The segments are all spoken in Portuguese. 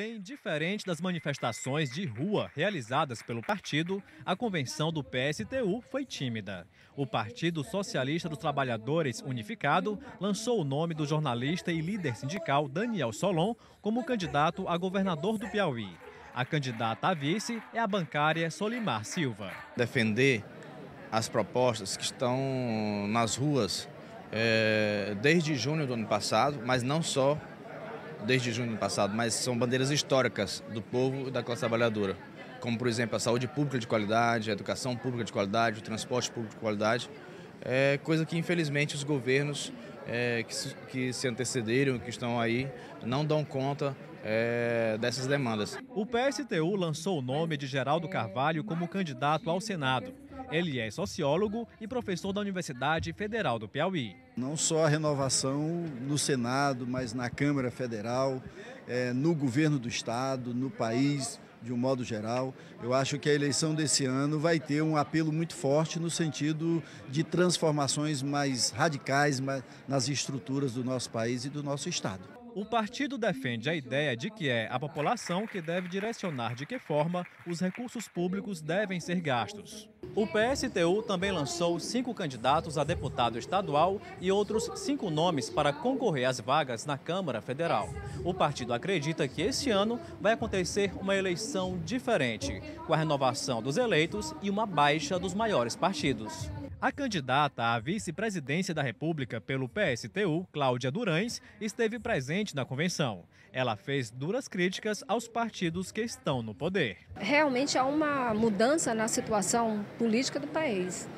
Bem diferente das manifestações de rua realizadas pelo partido, a convenção do PSTU foi tímida. O Partido Socialista dos Trabalhadores Unificado lançou o nome do jornalista e líder sindical Daniel Solon como candidato a governador do Piauí. A candidata a vice é a bancária Solimar Silva. Defender as propostas que estão nas ruas é, desde junho do ano passado, mas não só desde junho do passado, mas são bandeiras históricas do povo e da classe trabalhadora, como, por exemplo, a saúde pública de qualidade, a educação pública de qualidade, o transporte público de qualidade, é coisa que, infelizmente, os governos é, que, se, que se antecederam, que estão aí, não dão conta é, dessas demandas. O PSTU lançou o nome de Geraldo Carvalho como candidato ao Senado. Ele é sociólogo e professor da Universidade Federal do Piauí. Não só a renovação no Senado, mas na Câmara Federal, é, no governo do Estado, no país, de um modo geral. Eu acho que a eleição desse ano vai ter um apelo muito forte no sentido de transformações mais radicais nas estruturas do nosso país e do nosso Estado. O partido defende a ideia de que é a população que deve direcionar de que forma os recursos públicos devem ser gastos. O PSTU também lançou cinco candidatos a deputado estadual e outros cinco nomes para concorrer às vagas na Câmara Federal. O partido acredita que este ano vai acontecer uma eleição diferente, com a renovação dos eleitos e uma baixa dos maiores partidos. A candidata à vice-presidência da República pelo PSTU, Cláudia Durães, esteve presente na convenção. Ela fez duras críticas aos partidos que estão no poder. Realmente há uma mudança na situação política do país.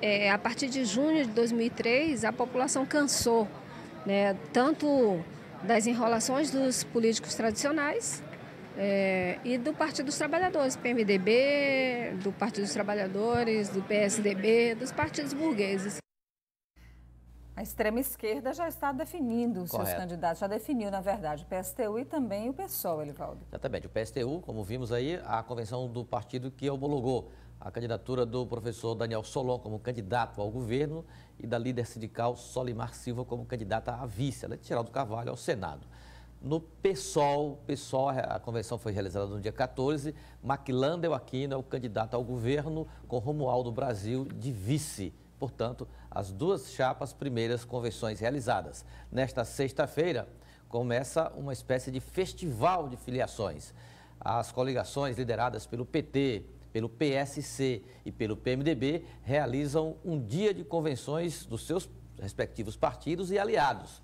É, a partir de junho de 2003, a população cansou, né, tanto das enrolações dos políticos tradicionais é, e do Partido dos Trabalhadores, PMDB, do Partido dos Trabalhadores, do PSDB, dos partidos burgueses. A extrema esquerda já está definindo seus candidatos, já definiu, na verdade, o PSTU e também o PSOL, Elivaldo. Exatamente. O PSTU, como vimos aí, a convenção do partido que homologou a candidatura do professor Daniel Solon como candidato ao governo e da líder sindical Solimar Silva como candidata a vice, além de Geraldo Carvalho ao Senado no PSOL. PSOL, a convenção foi realizada no dia 14. Maquilandel Aquino é o candidato ao governo, com Romualdo Brasil de vice. Portanto, as duas chapas primeiras convenções realizadas. Nesta sexta-feira, começa uma espécie de festival de filiações. As coligações lideradas pelo PT, pelo PSC e pelo PMDB realizam um dia de convenções dos seus respectivos partidos e aliados.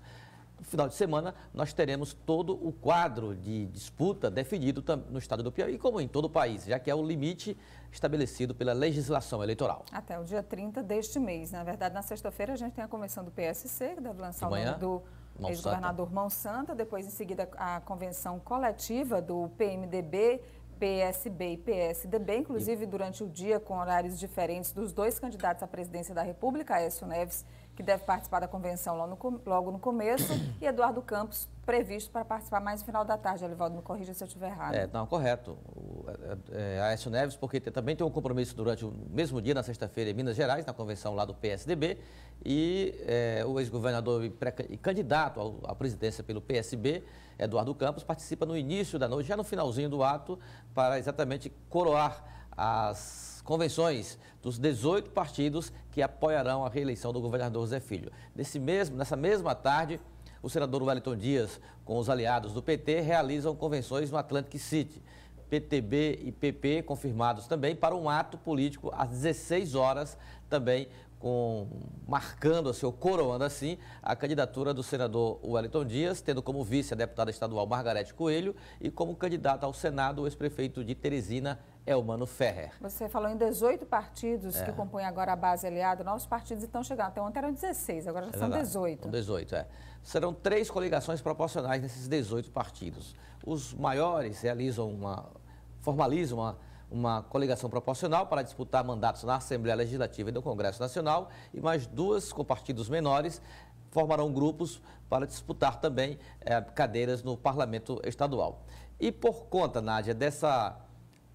No final de semana, nós teremos todo o quadro de disputa definido no estado do Piauí, como em todo o país, já que é o limite estabelecido pela legislação eleitoral. Até o dia 30 deste mês. Na verdade, na sexta-feira, a gente tem a convenção do PSC, que deve lançar Amanhã, o nome do ex-governador Mão Santa, depois, em seguida, a convenção coletiva do PMDB, PSB e PSDB, inclusive durante o dia, com horários diferentes dos dois candidatos à presidência da República, Aécio Neves que deve participar da convenção logo no, logo no começo, e Eduardo Campos, previsto para participar mais no final da tarde. Alivaldo, me corrija se eu estiver errado. É, não, correto. O, é, é, é Aécio Neves, porque também tem um compromisso durante o mesmo dia, na sexta-feira, em Minas Gerais, na convenção lá do PSDB, e é, o ex-governador e, e, candidato ao, à presidência pelo PSB, Eduardo Campos, participa no início da noite, já no finalzinho do ato, para exatamente coroar as convenções dos 18 partidos que apoiarão a reeleição do governador Zé Filho. Nesse mesmo, nessa mesma tarde, o senador Wellington Dias, com os aliados do PT, realizam convenções no Atlantic City. PTB e PP confirmados também para um ato político às 16 horas, também com, marcando, assim, ou coroando assim, a candidatura do senador Wellington Dias, tendo como vice a deputada estadual Margarete Coelho e como candidata ao Senado o ex-prefeito de Teresina, é o Mano Ferrer. Você falou em 18 partidos é. que compõem agora a base aliada. Novos partidos estão chegando. Até ontem eram 16, agora já é são 18. São 18, é. Serão três coligações proporcionais nesses 18 partidos. Os maiores realizam uma. formalizam uma uma coligação proporcional para disputar mandatos na Assembleia Legislativa e no Congresso Nacional e mais duas com partidos menores formarão grupos para disputar também é, cadeiras no Parlamento Estadual. E por conta, Nádia, dessa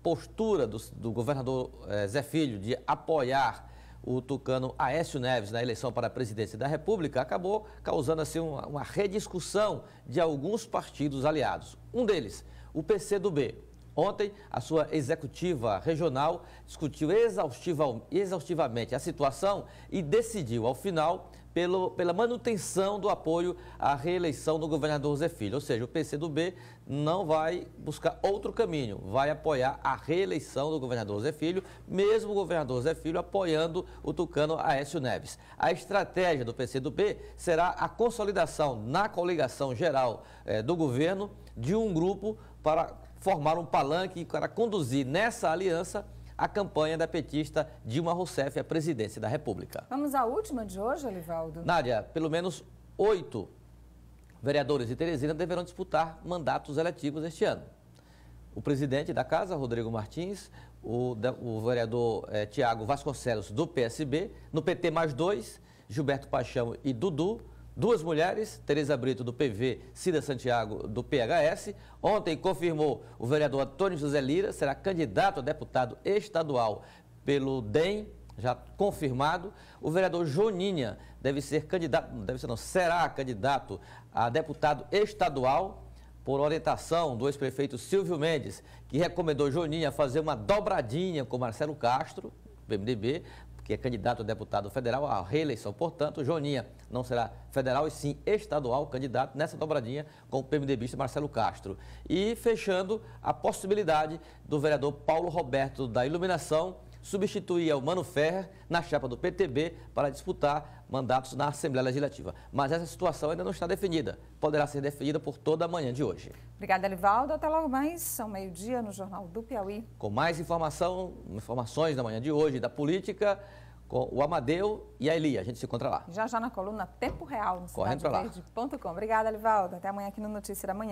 postura do, do governador eh, Zé Filho de apoiar o tucano Aécio Neves na eleição para a presidência da República acabou causando assim uma, uma rediscussão de alguns partidos aliados. Um deles, o PCdoB. Ontem, a sua executiva regional discutiu exaustiva, exaustivamente a situação e decidiu, ao final, pelo, pela manutenção do apoio à reeleição do governador Zé Filho. Ou seja, o PCdoB não vai buscar outro caminho, vai apoiar a reeleição do governador Zé Filho, mesmo o governador Zé Filho apoiando o tucano Aécio Neves. A estratégia do PCdoB será a consolidação na coligação geral eh, do governo de um grupo para formar um palanque para conduzir nessa aliança a campanha da petista Dilma Rousseff à presidência da República. Vamos à última de hoje, Olivaldo? Nádia, pelo menos oito vereadores de Teresina deverão disputar mandatos eletivos este ano. O presidente da casa, Rodrigo Martins, o, o vereador é, eh, Tiago Vasconcelos, do PSB, no PT mais dois, Gilberto Paixão e Dudu, Duas mulheres, Tereza Brito do PV, Cida Santiago do PHS, ontem confirmou o vereador Antônio José Lira será candidato a deputado estadual pelo DEM, já confirmado. O vereador Joninha deve ser candidato, deve ser não, será candidato a deputado estadual por orientação do ex-prefeito Silvio Mendes, que recomendou Joninha fazer uma dobradinha com Marcelo Castro, PMDB, que é candidato a deputado federal à reeleição. Portanto, Joninha não será federal e sim estadual candidato nessa dobradinha com o PMDBista Marcelo Castro. E fechando a possibilidade do vereador Paulo Roberto da Iluminação substituía o Mano Ferrer na chapa do PTB para disputar mandatos na Assembleia Legislativa. Mas essa situação ainda não está definida. Poderá ser definida por toda a manhã de hoje. Obrigada, Elivaldo. Até logo mais, São meio-dia, no Jornal do Piauí. Com mais informação, informações da manhã de hoje, da política, com o Amadeu e a Elia. A gente se encontra lá. Já já na coluna Tempo Real, no Correndo Obrigada, Elivaldo. Até amanhã aqui no Notícia da Manhã.